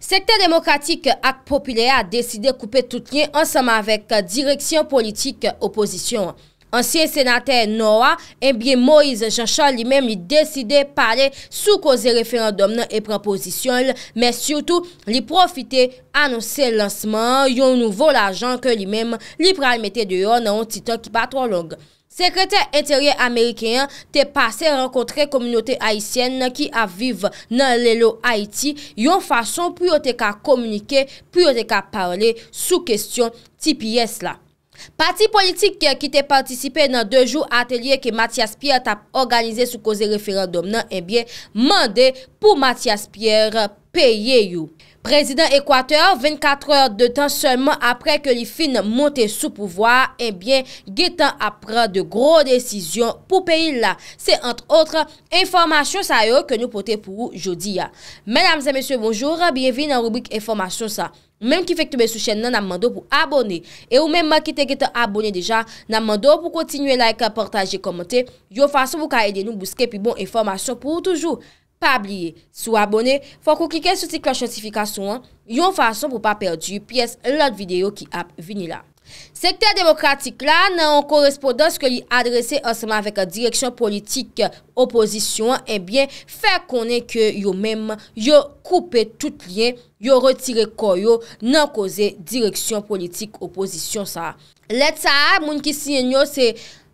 Sektè demokratik ak populè a deside koupe tout liye ansama avèk euh, direksyon politik oposisyon. Ansyen senatè Noah, enbyen eh Moïse Jean-Charles li mèm li deside pale sou koze referandom nan eproposisyon li, men syoutou li profite anonsè lansman yon nouvol ajan ke li mèm li pralmète de yon nan titan ki patro long. Sekretèr intèryè Amerikèyan te pase renkontre komynotè Haitien nan ki aviv nan lèlo Haiti yon fason pou yo te ka komunike, pou yo te ka parle sou kwestyon ti piyes la. Pati politik ki te partisipe nan dèjou atelier ki Matias Pierre tap organize sou koze referèndom nan ebyè eh mandè pou Matias Pierre peye you. Prezident Ekwater, 24h de tan seman apre ke li fin monte sou pouvoar, e eh bien getan apre de gro de cizyon pou peyi la. Se antre otre, informasyon sa yo ke nou pote pou ou jodi ya. Menamze, mesye, bonjour, biyevin nan rubrik informasyon sa. Menm ki fek tube sou chen nan nan mando pou abone. E ou menman ki te getan abone deja, nan mando pou kontinue like, portaje, komente. Yo fason pou ka eden nou buske pi bon informasyon pou ou toujou. Pabliye, sou abone, fwa kou kike sou si kloj chansifikasyon, yon fason pou pa perdi, pi es lout videyo ki ap vini la. Sektèr demokratik la nan an korespondans ke li adrese anseman vek direksyon politik oposisyon, e bie fè konen ke yon mèm, yon koupe tout liyen, yon retire koyo nan koze direksyon politik oposisyon sa. Let sa a, moun ki sinyo se...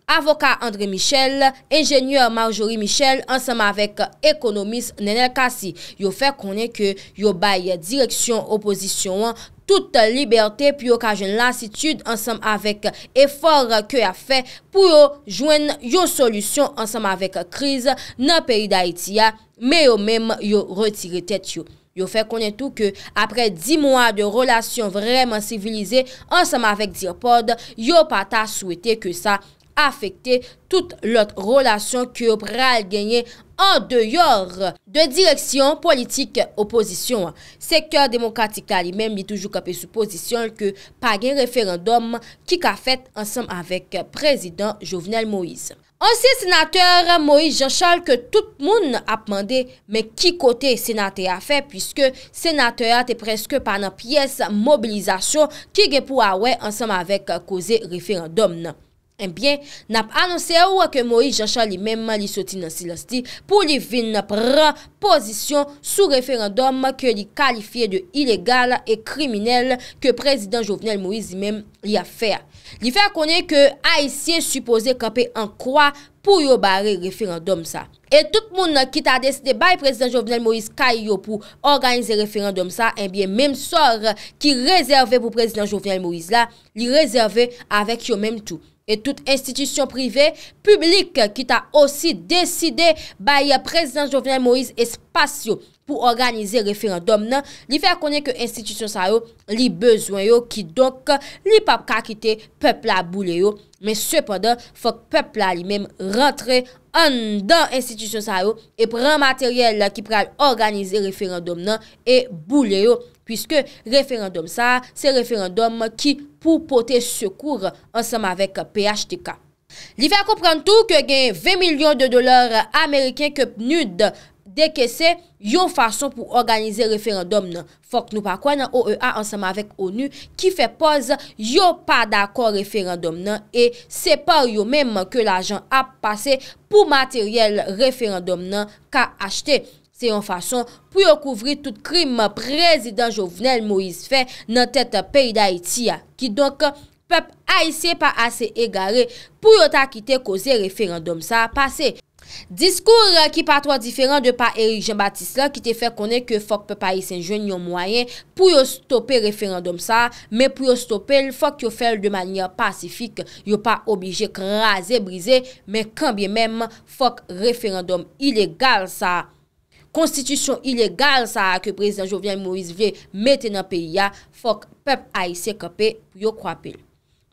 Avoka André Michel, ingenieur Marjorie Michel, ansame avèk ekonomis Nenel Kassi, yo fè konè ke yo baye direksyon oposisyon an, touta libertè, pi yo kajen lansitude ansame avèk efor kè a fè pou yo jwen yo solusyon ansame avèk kriz nan peyi d'Haïti ya, me yo mèm yo retire tèt yo. Yo fè konè tou ke apre 10 mwa de relasyon vremen sivilize ansame avèk diapod, yo pata souwete ke sa a fèkte tout lòt ròlasyon kyo prè al genye an deyòr de direksyon politik oposisyon. Sèkèr demokratika li mèm li toujou kapè sou posisyon ke pa gen referandom ki ka fèt ansem avèk prezident Jovenel Moïse. Anse senatèr Moïse Jean-Charles ke tout moun ap mande men ki kote senatè a fè pwiske senatè atè preske panan piyes mobilizasyon ki gen pou a wè ansem avèk koze referandom nan. Enbyen, eh nap annonse ou a ke Moïse Jachan li menman li soti nan silasti pou li vin nap reposition sou referendum ke li kalifiye de ilegal e kriminel ke Prezident Jovenel Moïse li menm li afer. Li fer konen ke Aïsien suppose kapè an kwa pou yo bare referendum sa. Et tout moun ki ta deside bay Prezident Jovenel Moïse kay yo pou organize referendum sa, enbyen, eh menm sor ki rezerve pou Prezident Jovenel Moïse la, li rezerve avèk yo menm tou. et toute institution privée, publique qui t'a aussi décidé, bah, président Jovenel Moïse, espace pou organize referandom nan, li fè konen ke institisyon sa yo, li bezwen yo, ki donk li pap kakite, pepla boule yo, men sepandan, fòk pepla li men rentre, an dan institisyon sa yo, e pran materyel ki pral organize referandom nan, e boule yo, pwiske referandom sa, se referandom ki pou pote sekour, ansam avèk PHTK. Li fè konpren tout, ke gen 20 milyon de dolar ameriken ke pnud, deke se yon fason pou organize referandom nan. Fok nou pa kwa nan OEA ansama vek ONU ki fe poz yon pa d'akor referandom nan e se par yon menm ke l'ajan ap pase pou materyel referandom nan ka achte. Se yon fason pou yon kouvri tout krim prezident Jovenel Moïse Fè nan tèt pey da Itia ki donk pep aise pa ase e gare pou yon ta kite koze referandom sa ap pase. Diskour ki euh, patwa diferan de pa Eri Jean-Baptiste la ki te fe konen ke fok pe pa yi sengen yon mwayen pou yo stope referandom sa, men pou yo stopel fok yo fel de manyen pasifik, yo pa oblije kraze, brize, men kambye menm fok referandom ilegal sa. Konstitusyon ilegal sa ke prezident Jovian Mouise vye meten an pe ya fok pep a yi sekope pou yo kwape l.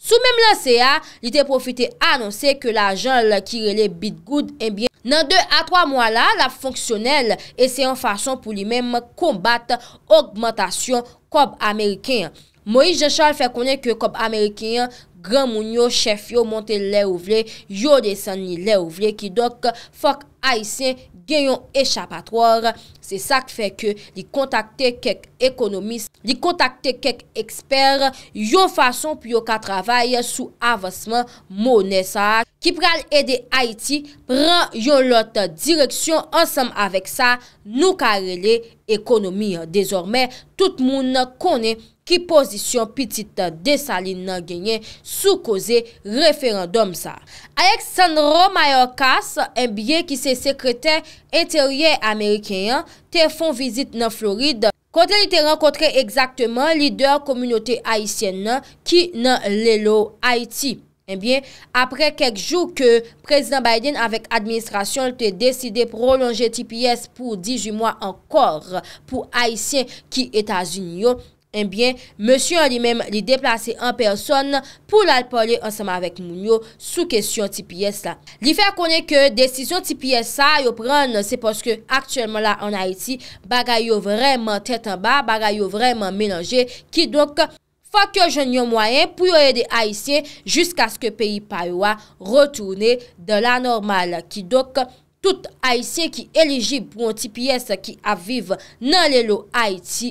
Sou mèm la CA, li te profite anonsè ke la janl ki rele Bitgood enbyen. Nan 2 a 3 mwa la, la fonksyonel esè an fason pou li mèm kombat augmantasyon kob Ameriken. Moïse Jechal fè konen ke kob Ameriken konen. Gran moun yo, chef yo, monte le ouvle, yo desen ni le ouvle ki dok fok Haitien gen yon echapatroar. Se sak feke li kontakte kek ekonomist, li kontakte kek eksper, yo fason pi yo ka travay sou avasman mounen sa. Ki pral ede Haiti, pran yon lot direksyon ansam avek sa nou karele ekonomi. Dezorme, tout moun konen mounen. ki pozisyon pitit desaline nan genye sou koze referandom sa. Aleks Sanro Mayorkas, enbyen ki se sekrete interye Amerikeyan, te fon vizit nan Floride, kote li te renkotre ekzakteman lider komynoti Haitien nan ki nan lelo Haiti. Enbyen, apre kek jou ke prezident Biden avek administrasyon te deside prolonje TPS pou 18 mwa ankor pou Haitien ki Etats-Unis yon, monsyon li mèm li deplase en person pou lal pale ansama avèk moun yo sou kesyon TPS la. Li fè konè ke desisyon TPS sa yo prèn, se poske aktyèlman la an Haïti bagay yo vremen tèt an ba, bagay yo vremen menanje, ki dok fòk yo jen yon mwayen pou yo yede Haïtien jysk aske peyi pa yo a rotounè de la normal, ki dok fòk yo jen yon mwayen pou yo yede Haïtien jysk aske peyi pa yo a rotounè de la normal, tout Haitien ki eleji bronti piyes ki aviv nan lelo Haiti,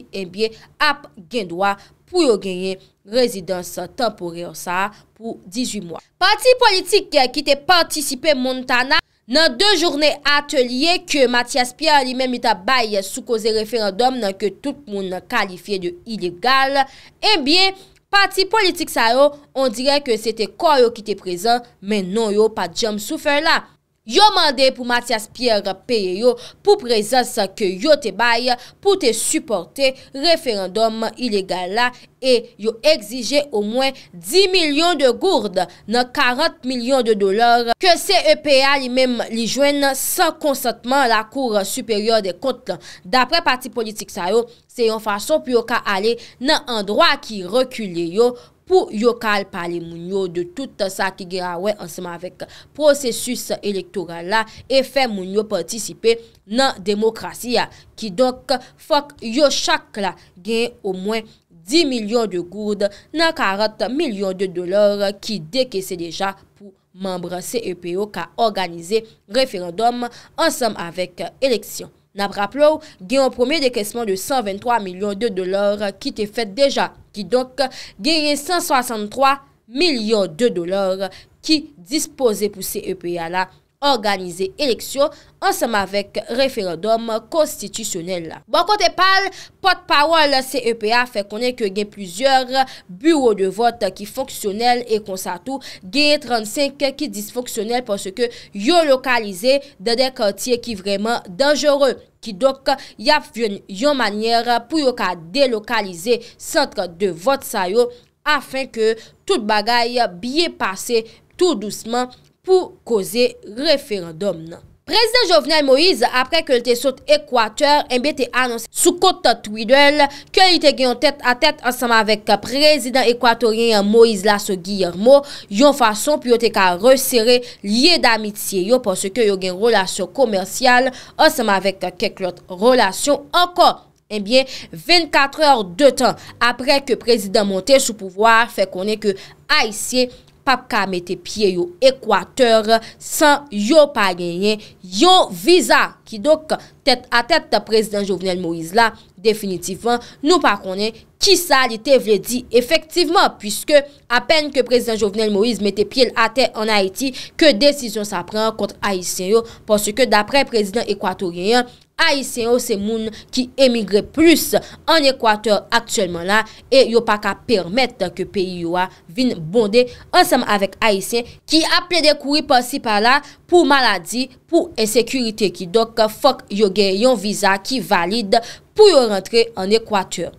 ap gen dwa pou yo genye rezidans temporel sa pou 18 mwa. Parti politik ki te partisipe Montana nan de journe atelier ke Matias Pia li men mita bay sou koze referendum nan ke tout moun kalifiye de ilegal, e eh bie parti politik sa yo, on dire ke se te kwa yo ki te prezen, men non yo pa djem soufer la. Yo mande pou Matias Pierre peye yo pou prezese ke yo te baye pou te supporte referendom ilegal la e yo exige au mwen 10 milyon de gourd nan 40 milyon de dolar ke CEPA li men li jwen sa konsantman la kour superior de kont la. Dapre parti politik sa yo, se yon fason pou yo ka ale nan an droit ki rekule yo pou yo kal pali moun yo de tout sa ki ge awen anseman vek prosesus elektoral la e fe moun yo partisipe nan demokrasi ya, ki donk fok yo chak la gen o mwen 10 milyon de gourd nan 40 milyon de dolar ki dekese deja pou membre CEPO ka organize referandom anseman vek eleksyon. Napraplou gen o pwome dekesman de 123 milyon de dolar ki te fet deja Ki donk genye 163 milyon de dolar ki dispose pou se EPA la. Organize eleksyon ansama vek referedom konstitisyonel. Bon, kote pal, pot pawal se EPA fè konen ke gen plusieurs bureau de vot ki foksyonel e konsatu gen 35 ki disfoksyonel porsè ke yo lokalize de de kantye ki vreman danjorel. Ki dok yap ven yon manyer pou yo ka delokalize sentra de vot sayo afè ke tout bagay biye pase tout douceman pou koze referendum nan. Prezident Jovenel Moïse, apre ke lte sot Ekwator, mbe te anonsi soukot tatou idwel, ke lte gen tet a tet ansama vek prezident Ekwatorien Moïse Lasso Guillermo, yon fason, pi yo te ka resere liye damitsye yo, porsi ke yon gen relasyon komersyal ansama vek kek lot relasyon anko, mbe 24 or de tan, apre ke prezident monte soupouvoir, fe konen ke Aisye pap ka mette pye yo Ekwator, san yo pa genyen, yo viza, ki dok tèt a tèt ta prezident Jovenel Moïse la, definitivvan, nou pa konen, ki sa li te vle di, efektivman, pwiske apen ke prezident Jovenel Moïse mette pye l'ate en Haiti, ke desisyon sa pren kontre Aïsse yo, pwoske dapre prezident Ekwator genyen, Aisyen oh, yo se moun ki emigre plus an ekwateur akselman la e yo pa ka permette ke peyi yo a vin bonde ansam avek Aisyen ki aple de koui pansi pa la pou maladi pou esekurite ki dok fok yo gen yon viza ki valide pou yo rentre an ekwateur.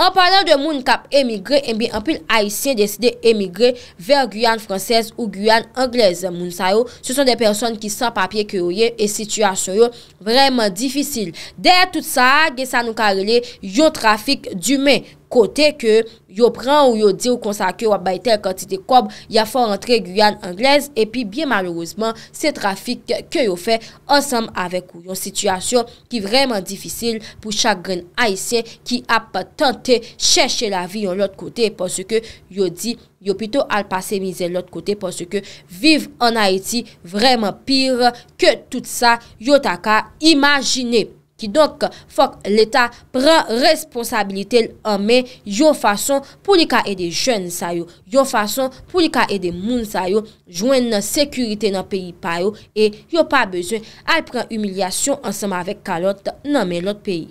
En parlant de moun kap emigre, eh en bi anpil haisyen deside emigre ver Guyane fransese ou Guyane angleze. Moun sa yo, se son de person ki san papye kyo ye, e situasyon yo vreman difisil. De tout sa, gesa nou ka rele yon trafik di men. kote ke yo pran ou yo di ou konsake wabay tel kantite kob, ya fwa rentre Guyane-Anglaise, epi biye malouzman se trafik ke yo fe, ansam avèk ou yon situasyon ki vreman difisil pou chakren Haitien ki ap tante chèche la vi yon lot kote, pwos yo di yo pwito al pase mizè lot kote, pwos yo ke viv an Haiti vreman pir ke tout sa, yo takar imajine pou. Ki donk fok l'Etat pran responsabilite l'anmen yo fason pou li ka ede jen sa yo, yo fason pou li ka ede moun sa yo, jwen nan sekurite nan peyi payo e yo pa bezwen al pran humilyasyon ansama vek kalot nan men lot peyi.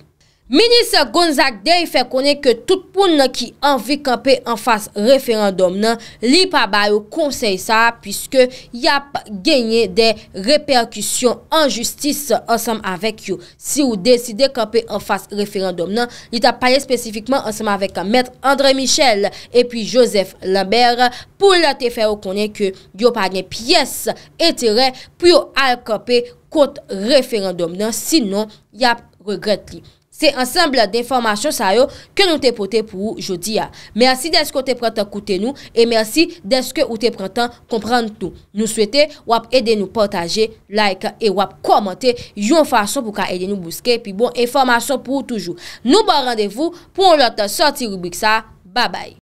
Ministre Gonzak dey fè konen ke tout poun nan ki anvi kampe an fas referandom nan, li pa bay ou konsey sa pwiske yap genye de reperkusyon anjustis ansam avek yo. Si ou deside kampe an fas referandom nan, li ta paye spesifikman ansam avek an metre André Michel epi Joseph Lambert pou la te fè ou konen ke diyo panyen piyes etire pou yo al kampe kont referandom nan, sinon yap regret li. Se ansemble den formasyon sa yo ke nou te pote pou ou jodi ya. Mersi deske ou te praten koute nou. E mersi deske ou te praten komprende tou. Nou swete wap ede nou potaje, like e wap komante. Joun fason pou ka ede nou buske. Pi bon, enformasyon pou ou toujou. Nou ba bon randevou pou ou lote sorti rubrik sa. Ba bay.